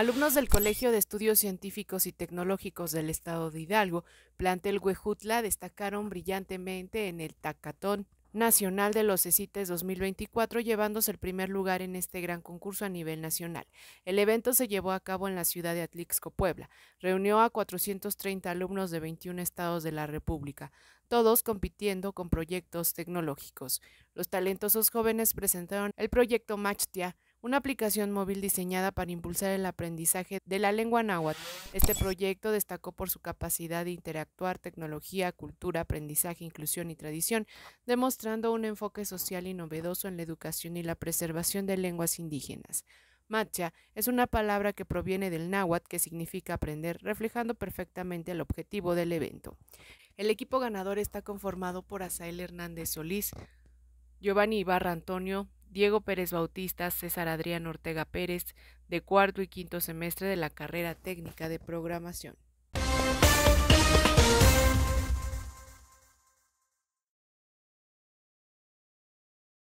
Alumnos del Colegio de Estudios Científicos y Tecnológicos del Estado de Hidalgo, plantel Huejutla, destacaron brillantemente en el Tacatón Nacional de los CECITES 2024, llevándose el primer lugar en este gran concurso a nivel nacional. El evento se llevó a cabo en la ciudad de Atlixco, Puebla. Reunió a 430 alumnos de 21 estados de la República, todos compitiendo con proyectos tecnológicos. Los talentosos jóvenes presentaron el proyecto Machtia, una aplicación móvil diseñada para impulsar el aprendizaje de la lengua náhuatl. Este proyecto destacó por su capacidad de interactuar tecnología, cultura, aprendizaje, inclusión y tradición, demostrando un enfoque social y novedoso en la educación y la preservación de lenguas indígenas. Macha es una palabra que proviene del náhuatl que significa aprender, reflejando perfectamente el objetivo del evento. El equipo ganador está conformado por Azael Hernández Solís, Giovanni Ibarra Antonio, Diego Pérez Bautista, César Adrián Ortega Pérez, de cuarto y quinto semestre de la carrera técnica de programación.